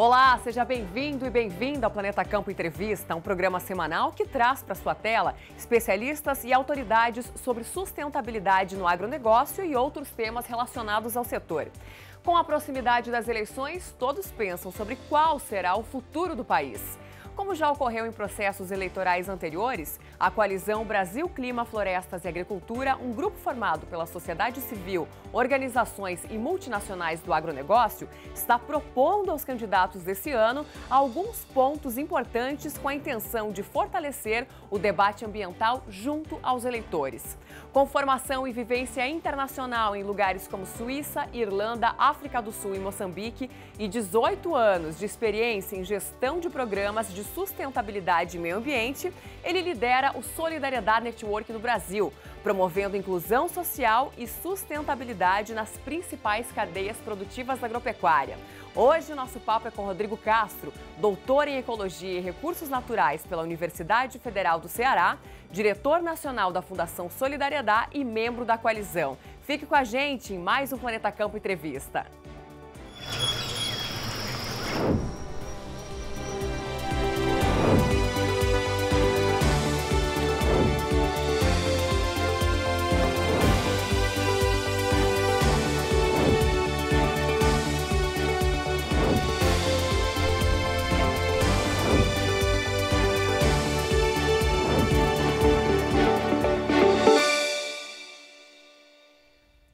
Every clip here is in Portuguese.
Olá, seja bem-vindo e bem-vinda ao Planeta Campo Entrevista, um programa semanal que traz para sua tela especialistas e autoridades sobre sustentabilidade no agronegócio e outros temas relacionados ao setor. Com a proximidade das eleições, todos pensam sobre qual será o futuro do país. Como já ocorreu em processos eleitorais anteriores, a coalizão Brasil Clima, Florestas e Agricultura, um grupo formado pela sociedade civil, organizações e multinacionais do agronegócio, está propondo aos candidatos desse ano alguns pontos importantes com a intenção de fortalecer o debate ambiental junto aos eleitores. Com formação e vivência internacional em lugares como Suíça, Irlanda, África do Sul e Moçambique e 18 anos de experiência em gestão de programas de Sustentabilidade e Meio Ambiente, ele lidera o Solidariedade Network no Brasil, promovendo inclusão social e sustentabilidade nas principais cadeias produtivas da agropecuária. Hoje, nosso papo é com Rodrigo Castro, doutor em Ecologia e Recursos Naturais pela Universidade Federal do Ceará, diretor nacional da Fundação Solidariedade e membro da coalizão. Fique com a gente em mais um Planeta Campo Entrevista.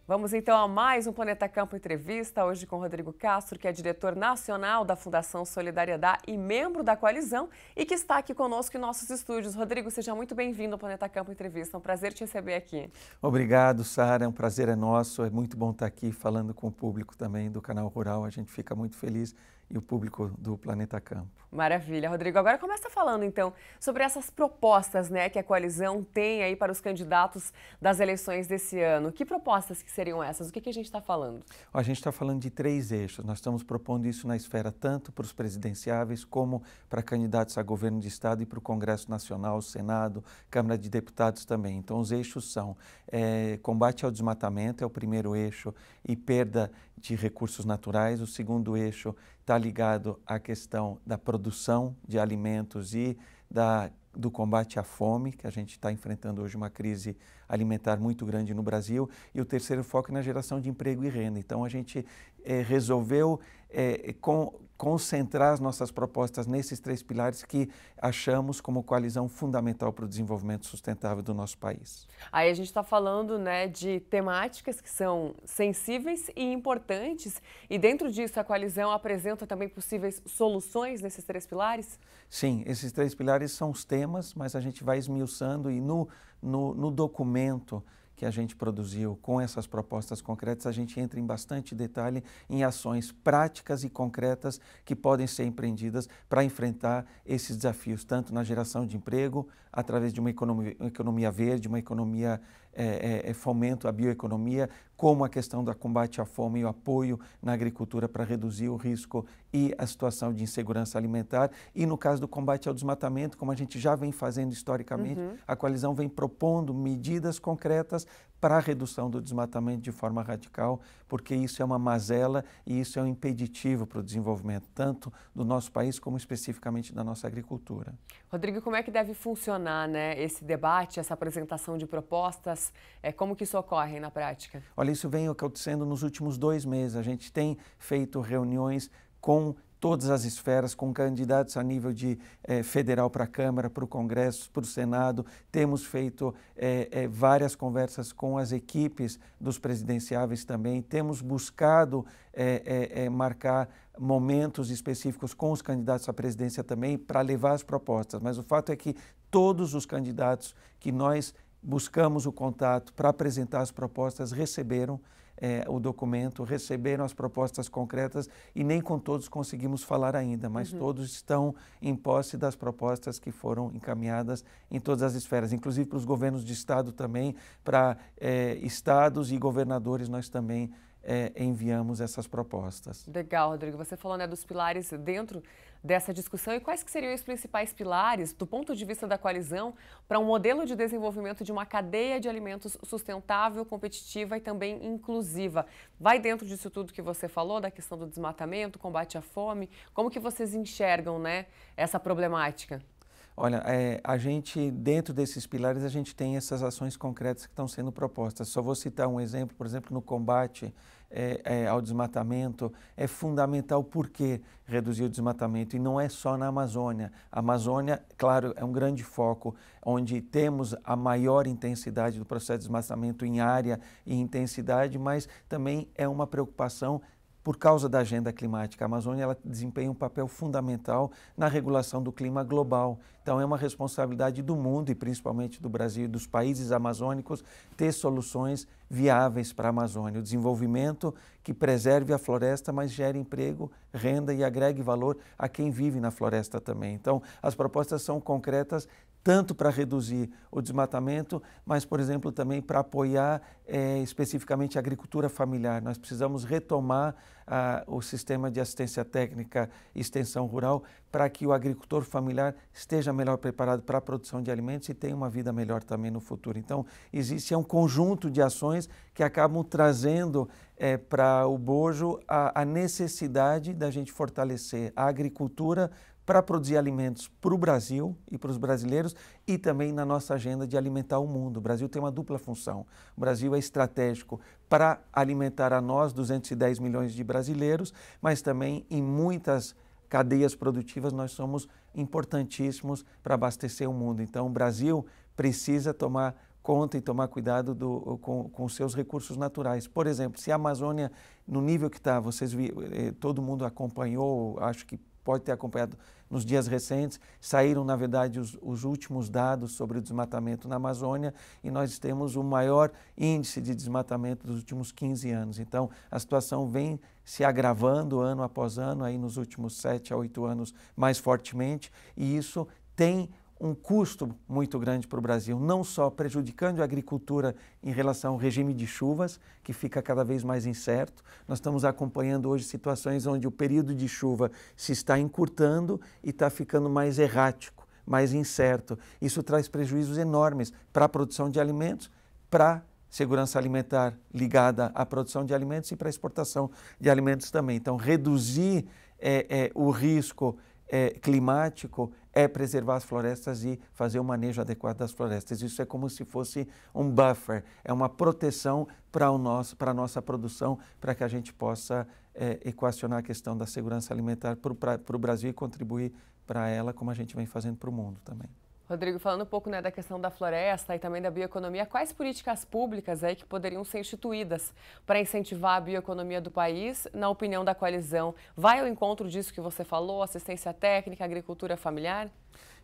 Vamos então a mais um Planeta Campo Entrevista, hoje com Rodrigo Castro, que é diretor nacional da Fundação Solidariedade e membro da coalizão e que está aqui conosco em nossos estúdios. Rodrigo, seja muito bem-vindo ao Planeta Campo Entrevista, é um prazer te receber aqui. Obrigado, Sara, é um prazer é nosso, é muito bom estar aqui falando com o público também do Canal Rural, a gente fica muito feliz e o público do Planeta Campo. Maravilha, Rodrigo. Agora começa falando então sobre essas propostas, né, que a coalizão tem aí para os candidatos das eleições desse ano. Que propostas que seriam essas? O que, que a gente está falando? A gente está falando de três eixos. Nós estamos propondo isso na esfera tanto para os presidenciáveis como para candidatos a governo de estado e para o Congresso Nacional, Senado, Câmara de Deputados também. Então os eixos são é, combate ao desmatamento é o primeiro eixo e perda de recursos naturais. O segundo eixo está ligado à questão da produção de alimentos e da, do combate à fome, que a gente está enfrentando hoje uma crise alimentar muito grande no Brasil, e o terceiro foco é na geração de emprego e renda. Então, a gente é, resolveu, é, com, concentrar as nossas propostas nesses três pilares que achamos como coalizão fundamental para o desenvolvimento sustentável do nosso país. Aí a gente está falando né, de temáticas que são sensíveis e importantes, e dentro disso a coalizão apresenta também possíveis soluções nesses três pilares? Sim, esses três pilares são os temas, mas a gente vai esmiuçando e no, no, no documento que a gente produziu com essas propostas concretas, a gente entra em bastante detalhe em ações práticas e concretas que podem ser empreendidas para enfrentar esses desafios, tanto na geração de emprego, através de uma economia, uma economia verde, uma economia é, é, é, fomento à bioeconomia, como a questão do combate à fome e o apoio na agricultura para reduzir o risco e a situação de insegurança alimentar. E no caso do combate ao desmatamento, como a gente já vem fazendo historicamente, uhum. a coalizão vem propondo medidas concretas para a redução do desmatamento de forma radical, porque isso é uma mazela e isso é um impeditivo para o desenvolvimento tanto do nosso país como especificamente da nossa agricultura. Rodrigo, como é que deve funcionar né, esse debate, essa apresentação de propostas? É, como que isso ocorre na prática? Olha, isso vem acontecendo nos últimos dois meses. A gente tem feito reuniões com todas as esferas, com candidatos a nível de eh, federal para a Câmara, para o Congresso, para o Senado. Temos feito eh, eh, várias conversas com as equipes dos presidenciáveis também. Temos buscado eh, eh, eh, marcar momentos específicos com os candidatos à presidência também para levar as propostas. Mas o fato é que todos os candidatos que nós buscamos o contato para apresentar as propostas receberam é, o documento, receberam as propostas concretas e nem com todos conseguimos falar ainda, mas uhum. todos estão em posse das propostas que foram encaminhadas em todas as esferas, inclusive para os governos de Estado também, para é, estados e governadores nós também é, enviamos essas propostas. Legal, Rodrigo. Você falou né, dos pilares dentro dessa discussão e quais que seriam os principais pilares do ponto de vista da coalizão para um modelo de desenvolvimento de uma cadeia de alimentos sustentável, competitiva e também inclusiva. Vai dentro disso tudo que você falou, da questão do desmatamento, combate à fome, como que vocês enxergam né, essa problemática? Olha, é, a gente, dentro desses pilares, a gente tem essas ações concretas que estão sendo propostas. Só vou citar um exemplo, por exemplo, no combate é, é, ao desmatamento, é fundamental que reduzir o desmatamento. E não é só na Amazônia. A Amazônia, claro, é um grande foco, onde temos a maior intensidade do processo de desmatamento em área e intensidade, mas também é uma preocupação por causa da agenda climática. A Amazônia ela desempenha um papel fundamental na regulação do clima global. Então, é uma responsabilidade do mundo e principalmente do Brasil e dos países amazônicos ter soluções viáveis para a Amazônia. O desenvolvimento que preserve a floresta, mas gere emprego, renda e agregue valor a quem vive na floresta também. Então, as propostas são concretas tanto para reduzir o desmatamento, mas, por exemplo, também para apoiar é, especificamente a agricultura familiar. Nós precisamos retomar a, ah, o sistema de assistência técnica e extensão rural para que o agricultor familiar esteja melhor preparado para a produção de alimentos e tenha uma vida melhor também no futuro. Então, existe é um conjunto de ações que acabam trazendo é, eh, para o bojo a, a necessidade da gente fortalecer a agricultura para produzir alimentos para o Brasil e para os brasileiros e também na nossa agenda de alimentar o mundo. O Brasil tem uma dupla função. O Brasil é estratégico para alimentar a nós, 210 milhões de brasileiros, mas também em muitas cadeias produtivas nós somos importantíssimos para abastecer o mundo. Então, o Brasil precisa tomar conta e tomar cuidado do, com, com seus recursos naturais. Por exemplo, se a Amazônia, no nível que está, vocês vi, eh, todo mundo acompanhou, acho que pode ter acompanhado nos dias recentes, saíram, na verdade, os, os, últimos dados sobre o desmatamento na Amazônia e nós temos o maior índice de desmatamento dos últimos 15 anos. Então, a situação vem se agravando ano após ano, aí nos últimos 7 a 8 anos mais fortemente, e isso tem um custo muito grande para o Brasil, não só prejudicando a agricultura em relação ao regime de chuvas, que fica cada vez mais incerto. Nós estamos acompanhando hoje situações onde o período de chuva se está encurtando e está ficando mais errático, mais incerto. Isso traz prejuízos enormes para a produção de alimentos, para segurança alimentar ligada à produção de alimentos e para a exportação de alimentos também. Então, reduzir é, é, o risco é, climático é preservar as florestas e fazer o manejo adequado das florestas. Isso é como se fosse um buffer, é uma proteção para a nossa produção, para que a gente possa é, equacionar a questão da segurança alimentar para o Brasil e contribuir para ela, como a gente vem fazendo para o mundo também. Rodrigo, falando um pouco né, da questão da floresta e também da bioeconomia, quais políticas públicas aí que poderiam ser instituídas para incentivar a bioeconomia do país, na opinião da coalizão? Vai ao encontro disso que você falou, assistência técnica, agricultura familiar?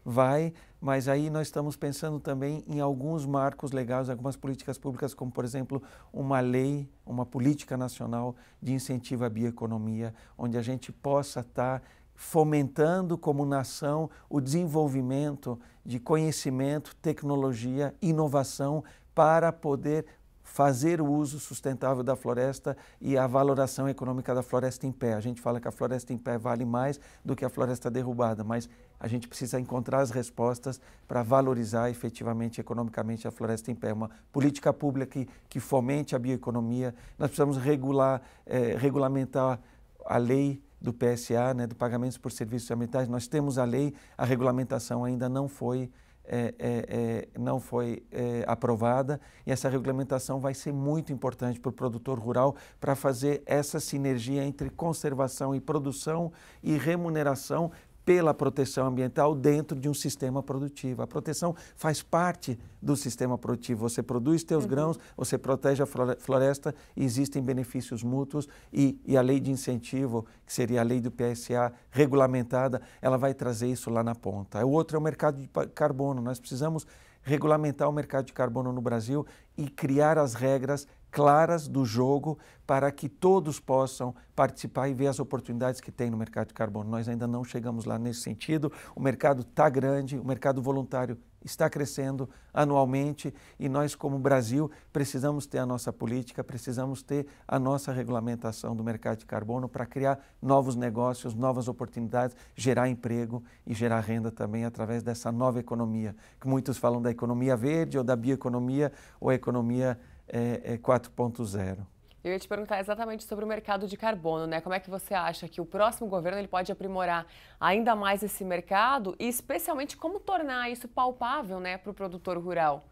Vai, mas aí nós estamos pensando também em alguns marcos legais, algumas políticas públicas, como por exemplo uma lei, uma política nacional de incentivo à bioeconomia, onde a gente possa estar tá fomentando como nação o desenvolvimento de conhecimento, tecnologia, inovação para poder fazer o uso sustentável da floresta e a valoração econômica da floresta em pé. A gente fala que a floresta em pé vale mais do que a floresta derrubada, mas a gente precisa encontrar as respostas para valorizar efetivamente, economicamente, a floresta em pé. Uma política pública que, que fomente a bioeconomia. Nós precisamos regular, eh, regulamentar a lei do PSA, né, do Pagamentos por Serviços Ambientais, nós temos a lei, a regulamentação ainda não foi, é, é, é, não foi é, aprovada e essa regulamentação vai ser muito importante para o produtor rural para fazer essa sinergia entre conservação e produção e remuneração pela proteção ambiental dentro de um sistema produtivo. A proteção faz parte do sistema produtivo. Você produz teus uhum. grãos, você protege a floresta, existem benefícios mútuos e, e, a lei de incentivo, que seria a lei do PSA regulamentada, ela vai trazer isso lá na ponta. O outro é o mercado de carbono. Nós precisamos regulamentar o mercado de carbono no Brasil e criar as regras claras do jogo para que todos possam participar e ver as oportunidades que tem no mercado de carbono. Nós ainda não chegamos lá nesse sentido. O mercado está grande, o mercado voluntário está crescendo anualmente e nós, como Brasil, precisamos ter a nossa política, precisamos ter a nossa regulamentação do mercado de carbono para criar novos negócios, novas oportunidades, gerar emprego e gerar renda também através dessa nova economia, que muitos falam da economia verde ou da bioeconomia ou a economia é, é 4.0. Eu ia te perguntar exatamente sobre o mercado de carbono, né? Como é que você acha que o próximo governo ele pode aprimorar ainda mais esse mercado e especialmente como tornar isso palpável, né, para o produtor rural?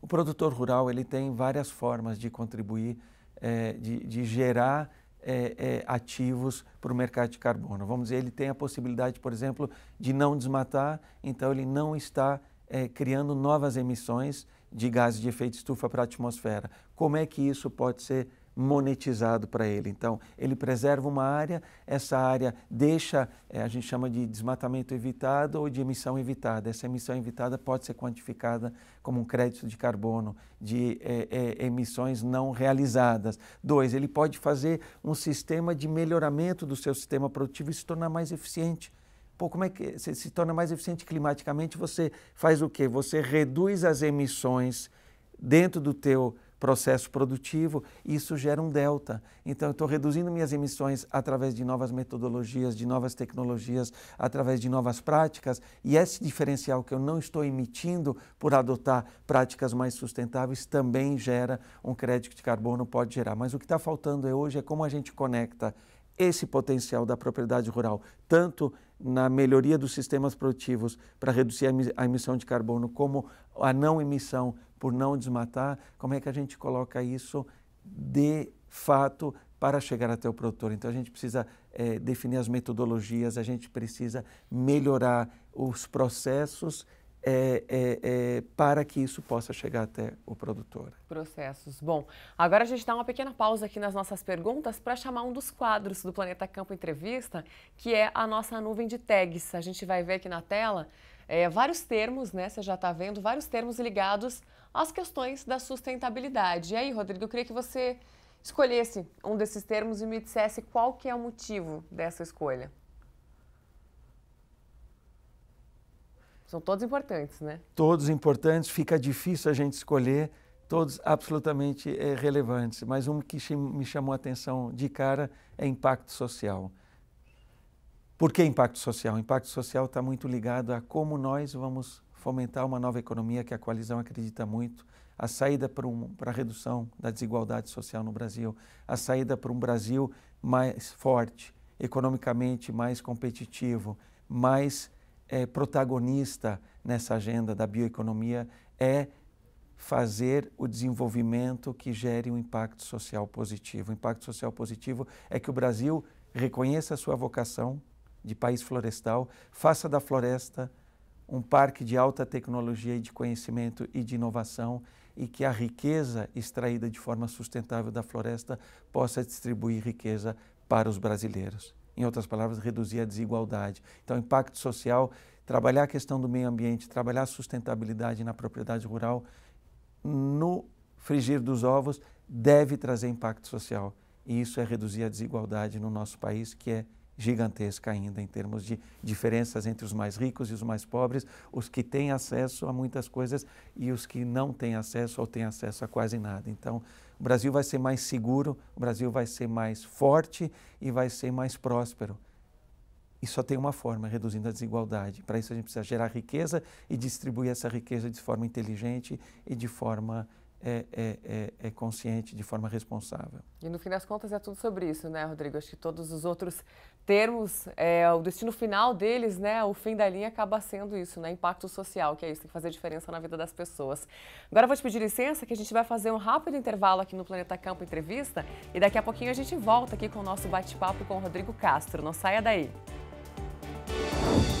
O produtor rural ele tem várias formas de contribuir, é, de, de, gerar é, é, ativos para o mercado de carbono. Vamos dizer, ele tem a possibilidade, por exemplo, de não desmatar, então ele não está é, criando novas emissões de gases de efeito estufa para a atmosfera. Como é que isso pode ser monetizado para ele? Então, ele preserva uma área, essa área deixa, é, a gente chama de desmatamento evitado ou de emissão evitada. Essa emissão evitada pode ser quantificada como um crédito de carbono de é, é, emissões não realizadas. Dois, ele pode fazer um sistema de melhoramento do seu sistema produtivo e se tornar mais eficiente Pô, como é que você se torna mais eficiente climaticamente? Você faz o quê? Você reduz as emissões dentro do teu processo produtivo, isso gera um delta. Então, eu estou reduzindo minhas emissões através de novas metodologias, de novas tecnologias, através de novas práticas, e esse diferencial que eu não estou emitindo por adotar práticas mais sustentáveis também gera um crédito de carbono, pode gerar. Mas o que está faltando é hoje é como a gente conecta esse potencial da propriedade rural, tanto na melhoria dos sistemas produtivos para reduzir a emissão de carbono, como a não emissão por não desmatar, como é que a gente coloca isso de fato para chegar até o produtor? Então a gente precisa é, definir as metodologias, a gente precisa melhorar os processos é, é, é, para que isso possa chegar até o produtor. Processos. Bom, agora a gente dá uma pequena pausa aqui nas nossas perguntas para chamar um dos quadros do Planeta Campo Entrevista, que é a nossa nuvem de tags. A gente vai ver aqui na tela é, vários termos, né? Você já está vendo, vários termos ligados às questões da sustentabilidade. E aí, Rodrigo, eu queria que você escolhesse um desses termos e me dissesse qual que é o motivo dessa escolha. São todos importantes, né? Todos importantes, fica difícil a gente escolher, todos absolutamente é, relevantes, mas um que me chamou a atenção de cara é impacto social. Por que impacto social? impacto social está muito ligado a como nós vamos fomentar uma nova economia que a coalizão acredita muito, a saída para, um, para a redução da desigualdade social no Brasil, a saída para um Brasil mais forte, economicamente mais competitivo, mais é, protagonista nessa agenda da bioeconomia é fazer o desenvolvimento que gere um impacto social positivo. O impacto social positivo é que o Brasil reconheça a sua vocação de país florestal, faça da floresta um parque de alta tecnologia e de conhecimento e de inovação e que a riqueza extraída de forma sustentável da floresta possa distribuir riqueza para os brasileiros em outras palavras, reduzir a desigualdade. Então, impacto social, trabalhar a questão do meio ambiente, trabalhar a sustentabilidade na propriedade rural, no frigir dos ovos, deve trazer impacto social. E isso é reduzir a desigualdade no nosso país, que é gigantesca ainda em termos de diferenças entre os mais ricos e os mais pobres, os que têm acesso a muitas coisas e os que não têm acesso ou têm acesso a quase nada. Então, o Brasil vai ser mais seguro, o Brasil vai ser mais forte e vai ser mais próspero. E só tem uma forma, reduzindo a desigualdade. Para isso a gente precisa gerar riqueza e distribuir essa riqueza de forma inteligente e de forma é, é, é, é consciente, de forma responsável. E no fim das contas é tudo sobre isso, né, Rodrigo? Acho que todos os outros termos é, o destino final deles, né, o fim da linha acaba sendo isso, né, impacto social, que é isso, tem que fazer diferença na vida das pessoas. Agora eu vou te pedir licença que a gente vai fazer um rápido intervalo aqui no Planeta Campo Entrevista e daqui a pouquinho a gente volta aqui com o nosso bate-papo com o Rodrigo Castro. Não saia daí. Música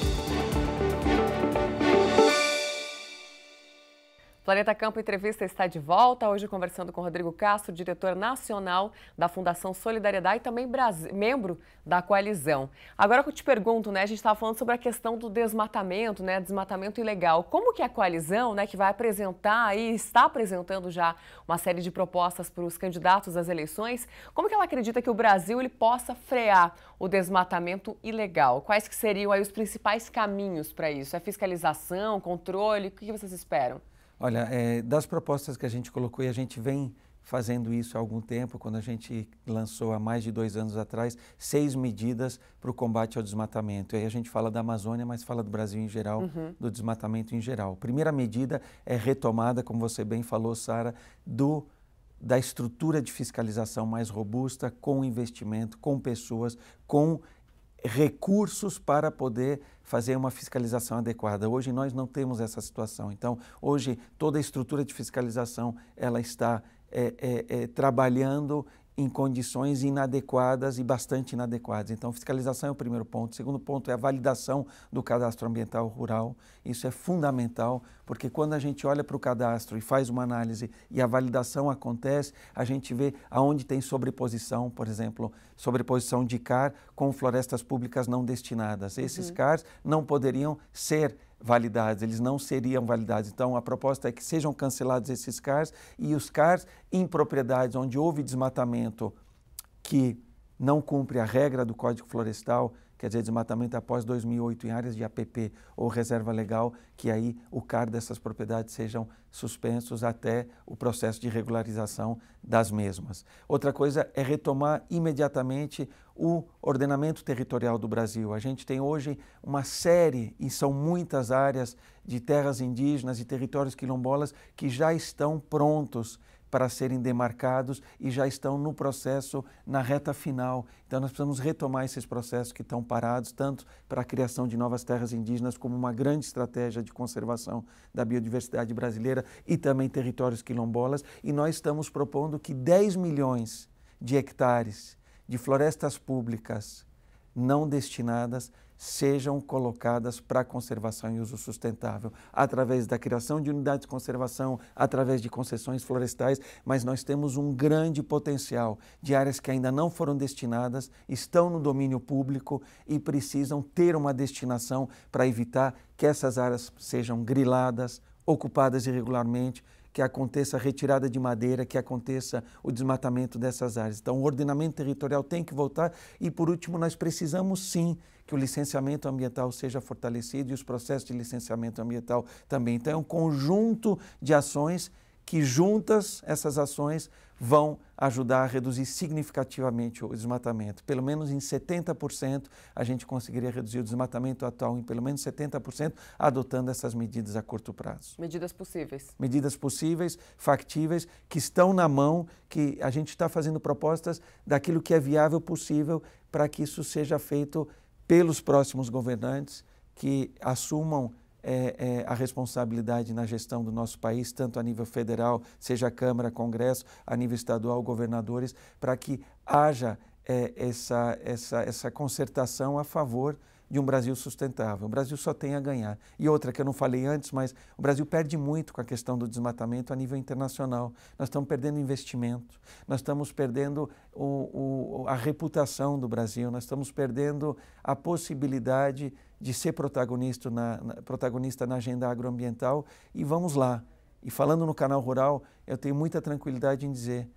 Planeta Campo Entrevista está de volta, hoje conversando com Rodrigo Castro, diretor nacional da Fundação Solidariedade e também Brasil, membro da coalizão. Agora que eu te pergunto, né, a gente estava falando sobre a questão do desmatamento, né, desmatamento ilegal. Como que a coalizão, né, que vai apresentar e está apresentando já uma série de propostas para os candidatos às eleições, como que ela acredita que o Brasil ele possa frear o desmatamento ilegal? Quais que seriam aí os principais caminhos para isso? É fiscalização, controle? O que vocês esperam? Olha, é, das propostas que a gente colocou e a gente vem fazendo isso há algum tempo, quando a gente lançou há mais de dois anos atrás seis medidas para o combate ao desmatamento. E aí a gente fala da Amazônia, mas fala do Brasil em geral, uhum. do desmatamento em geral. Primeira medida é retomada, como você bem falou, Sara, do da estrutura de fiscalização mais robusta, com investimento, com pessoas, com recursos para poder fazer uma fiscalização adequada. Hoje nós não temos essa situação. Então, hoje toda a estrutura de fiscalização ela está é, é, é, trabalhando em condições inadequadas e bastante inadequadas. Então, fiscalização é o primeiro ponto. O segundo ponto é a validação do cadastro ambiental rural. Isso é fundamental porque quando a gente olha para o cadastro e faz uma análise e a validação acontece, a gente vê aonde tem sobreposição, por exemplo, sobreposição de CAR com florestas públicas não destinadas. Esses uhum. CARs não poderiam ser validados, eles não seriam validados. Então, a proposta é que sejam cancelados esses CARs e os CARs em propriedades onde houve desmatamento que não cumpre a regra do Código Florestal, quer dizer, desmatamento após 2008 em áreas de APP ou reserva legal, que aí o CAR dessas propriedades sejam suspensos até o processo de regularização das mesmas. Outra coisa é retomar imediatamente o ordenamento territorial do Brasil. A gente tem hoje uma série, e são muitas áreas de terras indígenas e territórios quilombolas que já estão prontos para serem demarcados e já estão no processo, na reta final. Então, nós precisamos retomar esses processos que estão parados, tanto para a criação de novas terras indígenas, como uma grande estratégia de conservação da biodiversidade brasileira e também territórios quilombolas. E nós estamos propondo que 10 milhões de hectares de florestas públicas não destinadas sejam colocadas para conservação e uso sustentável, através da criação de unidades de conservação, através de concessões florestais, mas nós temos um grande potencial de áreas que ainda não foram destinadas, estão no domínio público e precisam ter uma destinação para evitar que essas áreas sejam griladas, ocupadas irregularmente, que aconteça a retirada de madeira, que aconteça o desmatamento dessas áreas. Então, o ordenamento territorial tem que voltar e, por último, nós precisamos sim que o licenciamento ambiental seja fortalecido e os processos de licenciamento ambiental também. Então, é um conjunto de ações que juntas essas ações vão ajudar a reduzir significativamente o desmatamento. Pelo menos em 70% a gente conseguiria reduzir o desmatamento atual em pelo menos 70% adotando essas medidas a curto prazo. Medidas possíveis. Medidas possíveis, factíveis, que estão na mão, que a gente está fazendo propostas daquilo que é viável possível para que isso seja feito pelos próximos governantes que assumam é, é, a responsabilidade na gestão do nosso país, tanto a nível federal, seja Câmara, Congresso, a nível estadual, governadores, para que haja é, essa, essa, essa concertação a favor de um Brasil sustentável. O Brasil só tem a ganhar. E outra que eu não falei antes, mas o Brasil perde muito com a questão do desmatamento a nível internacional. Nós estamos perdendo investimento, nós estamos perdendo o, o, a reputação do Brasil, nós estamos perdendo a possibilidade de ser protagonista na, na, protagonista na agenda agroambiental. E vamos lá. E falando no canal rural, eu tenho muita tranquilidade em dizer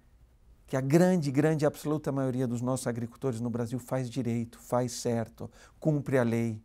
que a grande, grande, absoluta maioria dos nossos agricultores no Brasil faz direito, faz certo, cumpre a lei,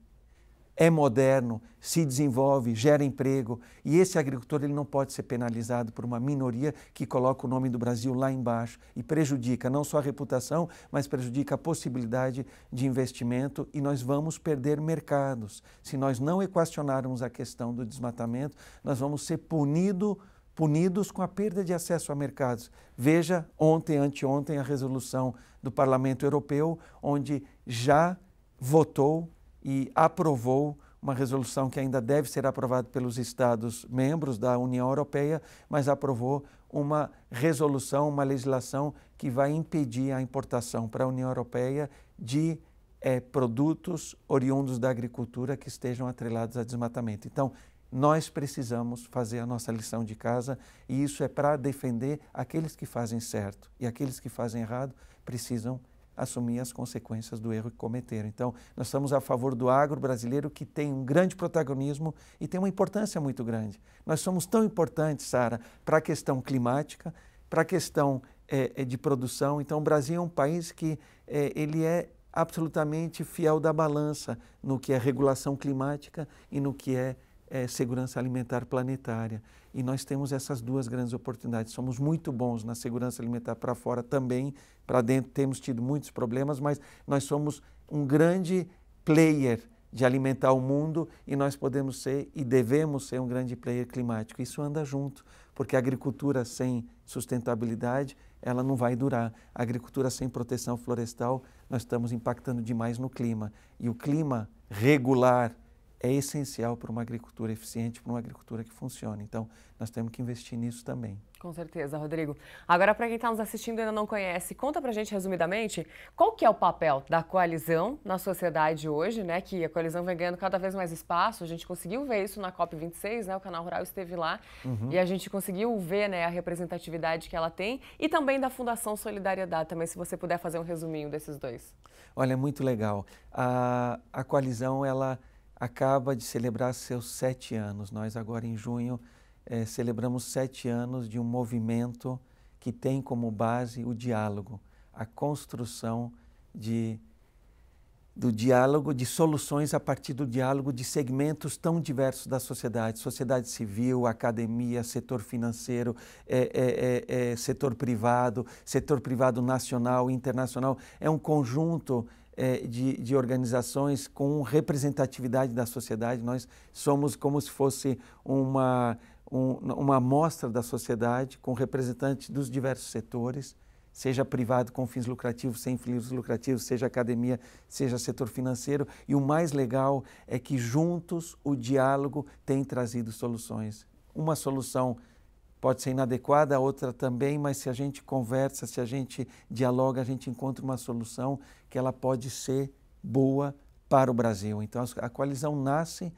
é moderno, se desenvolve, gera emprego. E esse agricultor ele não pode ser penalizado por uma minoria que coloca o nome do Brasil lá embaixo e prejudica não só a reputação, mas prejudica a possibilidade de investimento e nós vamos perder mercados. Se nós não equacionarmos a questão do desmatamento, nós vamos ser punidos punidos com a perda de acesso a mercados. Veja ontem, anteontem, a resolução do Parlamento Europeu, onde já votou e aprovou uma resolução que ainda deve ser aprovada pelos Estados membros da União Europeia, mas aprovou uma resolução, uma legislação que vai impedir a importação para a União Europeia de é, produtos oriundos da agricultura que estejam atrelados a desmatamento. Então, nós precisamos fazer a nossa lição de casa e isso é para defender aqueles que fazem certo e aqueles que fazem errado precisam assumir as consequências do erro que cometeram. Então, nós estamos a favor do agro brasileiro que tem um grande protagonismo e tem uma importância muito grande. Nós somos tão importantes, Sara, para a questão climática, para a questão é, é de produção. Então, o Brasil é um país que é, ele é absolutamente fiel da balança no que é regulação climática e no que é é, segurança alimentar planetária. E nós temos essas duas grandes oportunidades. Somos muito bons na segurança alimentar para fora também, para dentro temos tido muitos problemas, mas nós somos um grande player de alimentar o mundo e nós podemos ser e devemos ser um grande player climático. Isso anda junto, porque a agricultura sem sustentabilidade, ela não vai durar. A agricultura sem proteção florestal, nós estamos impactando demais no clima. E o clima regular, é essencial para uma agricultura eficiente, para uma agricultura que funcione. Então, nós temos que investir nisso também. Com certeza, Rodrigo. Agora, para quem está nos assistindo e ainda não conhece, conta para a gente resumidamente qual que é o papel da coalizão na sociedade hoje, né? Que a coalizão vem ganhando cada vez mais espaço. A gente conseguiu ver isso na COP26, né? O Canal Rural esteve lá uhum. e a gente conseguiu ver né, a representatividade que ela tem e também da Fundação Solidariedade, também se você puder fazer um resuminho desses dois. Olha, é muito legal. A, a coalizão, ela acaba de celebrar seus sete anos. Nós, agora em junho, é, celebramos sete anos de um movimento que tem como base o diálogo, a construção de, do diálogo, de soluções a partir do diálogo de segmentos tão diversos da sociedade sociedade civil, academia, setor financeiro, é, é, setor privado, setor privado nacional, internacional é um conjunto é, de, de, organizações com representatividade da sociedade. Nós somos como se fosse uma, um, uma amostra da sociedade com representantes dos diversos setores, seja privado com fins lucrativos, sem fins lucrativos, seja academia, seja setor financeiro. E o mais legal é que juntos o diálogo tem trazido soluções. Uma solução pode ser inadequada, a outra também, mas se a gente conversa, se a gente dialoga, a gente encontra uma solução que ela pode ser boa para o Brasil. Então a coalizão nasce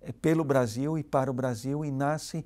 é, pelo Brasil e para o Brasil e nasce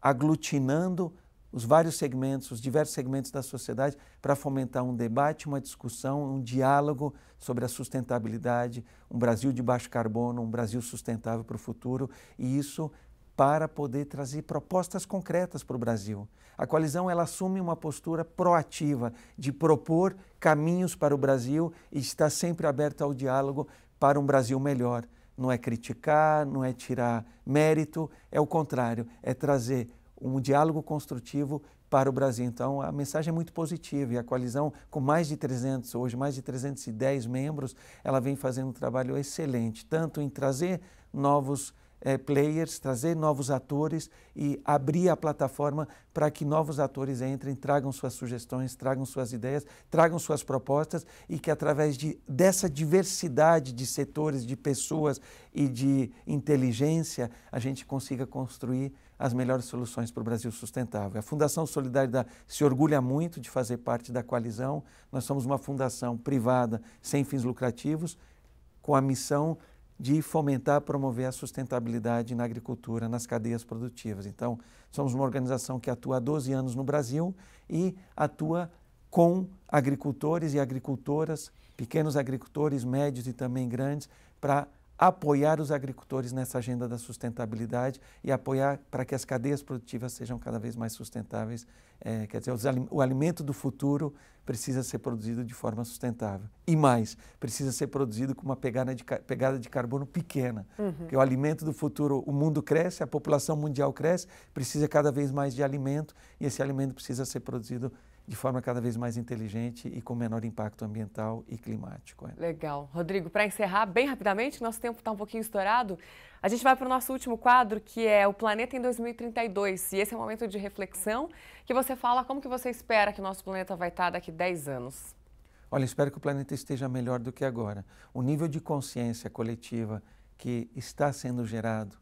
aglutinando os vários segmentos, os diversos segmentos da sociedade para fomentar um debate, uma discussão, um diálogo sobre a sustentabilidade, um Brasil de baixo carbono, um Brasil sustentável para o futuro, e isso para poder trazer propostas concretas para o Brasil. A coalizão ela assume uma postura proativa de propor caminhos para o Brasil e está sempre aberta ao diálogo para um Brasil melhor. Não é criticar, não é tirar mérito, é o contrário, é trazer um diálogo construtivo para o Brasil. Então, a mensagem é muito positiva e a coalizão, com mais de 300, hoje mais de 310 membros, ela vem fazendo um trabalho excelente, tanto em trazer novos é, players, trazer novos atores e abrir a plataforma para que novos atores entrem, tragam suas sugestões, tragam suas ideias, tragam suas propostas e que através de, dessa diversidade de setores, de pessoas e de inteligência a gente consiga construir as melhores soluções para o Brasil sustentável. A Fundação Solidariedade se orgulha muito de fazer parte da coalizão. Nós somos uma fundação privada sem fins lucrativos com a missão de fomentar, promover a sustentabilidade na agricultura, nas cadeias produtivas. Então, somos uma organização que atua há 12 anos no Brasil e atua com agricultores e agricultoras, pequenos agricultores, médios e também grandes, para apoiar os agricultores nessa agenda da sustentabilidade e apoiar para que as cadeias produtivas sejam cada vez mais sustentáveis. É, quer dizer, o alimento do futuro precisa ser produzido de forma sustentável. E mais, precisa ser produzido com uma pegada de, pegada de carbono pequena. Uhum. Porque o alimento do futuro, o mundo cresce, a população mundial cresce, precisa cada vez mais de alimento e esse alimento precisa ser produzido de forma cada vez mais inteligente e com menor impacto ambiental e climático. É. Legal. Rodrigo, para encerrar bem rapidamente, nosso tempo está um pouquinho estourado, a gente vai para o nosso último quadro, que é o Planeta em 2032. E esse é um momento de reflexão que você fala como que você espera que o nosso planeta vai estar tá daqui 10 anos. Olha, espero que o planeta esteja melhor do que agora. O nível de consciência coletiva que está sendo gerado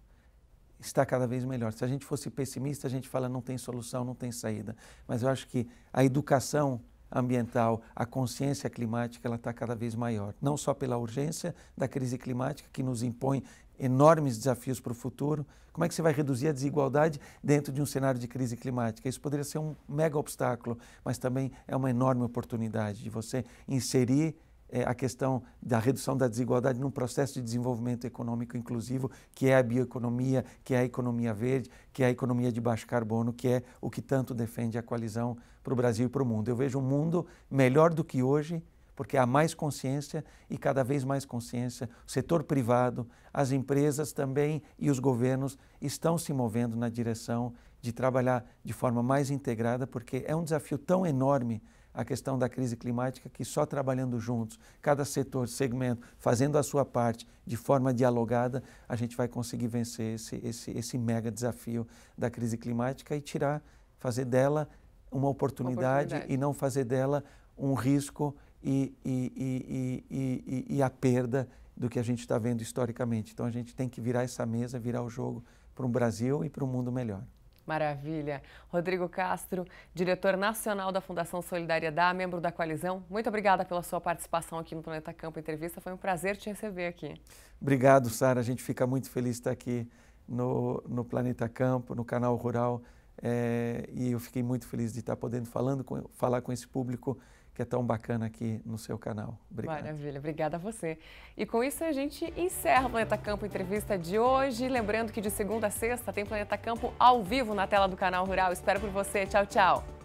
está cada vez melhor. Se a gente fosse pessimista, a gente fala não tem solução, não tem saída. Mas eu acho que a educação ambiental, a consciência climática, ela está cada vez maior. Não só pela urgência da crise climática, que nos impõe enormes desafios para o futuro. Como é que você vai reduzir a desigualdade dentro de um cenário de crise climática? Isso poderia ser um mega obstáculo, mas também é uma enorme oportunidade de você inserir é, a questão da redução da desigualdade num processo de desenvolvimento econômico inclusivo, que é a bioeconomia, que é a economia verde, que é a economia de baixo carbono, que é o que tanto defende a coalizão para o Brasil e para o mundo. Eu vejo um mundo melhor do que hoje, porque há mais consciência e cada vez mais consciência. O setor privado, as empresas também e os governos estão se movendo na direção de trabalhar de forma mais integrada, porque é um desafio tão enorme a questão da crise climática, que só trabalhando juntos, cada setor, segmento, fazendo a sua parte de forma dialogada, a gente vai conseguir vencer esse, esse, esse mega desafio da crise climática e tirar, fazer dela uma oportunidade, uma oportunidade. e não fazer dela um risco e, e, e, e a perda do que a gente está vendo historicamente. Então a gente tem que virar essa mesa, virar o jogo para um Brasil e para um mundo melhor. Maravilha. Rodrigo Castro, diretor nacional da Fundação Solidariedade, membro da coalizão, muito obrigada pela sua participação aqui no Planeta Campo Entrevista. Foi um prazer te receber aqui. Obrigado, Sara. A gente fica muito feliz de estar aqui no, no Planeta Campo, no canal Rural. É, e eu fiquei muito feliz de estar podendo falando com, falar com esse público que é tão bacana aqui no seu canal. Obrigado. Maravilha, obrigada a você. E com isso a gente encerra o Planeta Campo Entrevista de hoje. Lembrando que de segunda a sexta tem Planeta Campo ao vivo na tela do canal Rural. Espero por você. Tchau, tchau.